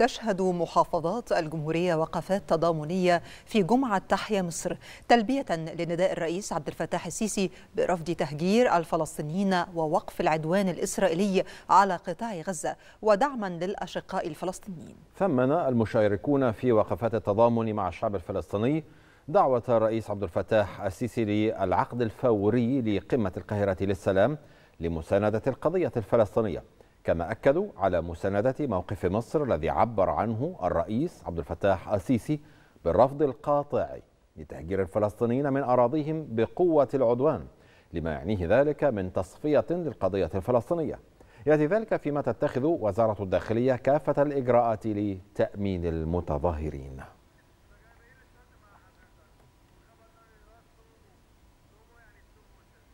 تشهد محافظات الجمهورية وقفات تضامنية في جمعة تحيا مصر تلبية لنداء الرئيس عبد الفتاح السيسي برفض تهجير الفلسطينيين ووقف العدوان الإسرائيلي على قطاع غزة ودعما للأشقاء الفلسطينيين ثمن المشاركون في وقفات التضامن مع الشعب الفلسطيني دعوة الرئيس عبد الفتاح السيسي للعقد الفوري لقمة القاهرة للسلام لمساندة القضية الفلسطينية كما أكدوا على مساندة موقف مصر الذي عبر عنه الرئيس عبد الفتاح السيسي بالرفض القاطع لتهجير الفلسطينيين من أراضيهم بقوة العدوان لما يعنيه ذلك من تصفية للقضية الفلسطينية يأتي ذلك فيما تتخذ وزارة الداخلية كافة الإجراءات لتأمين المتظاهرين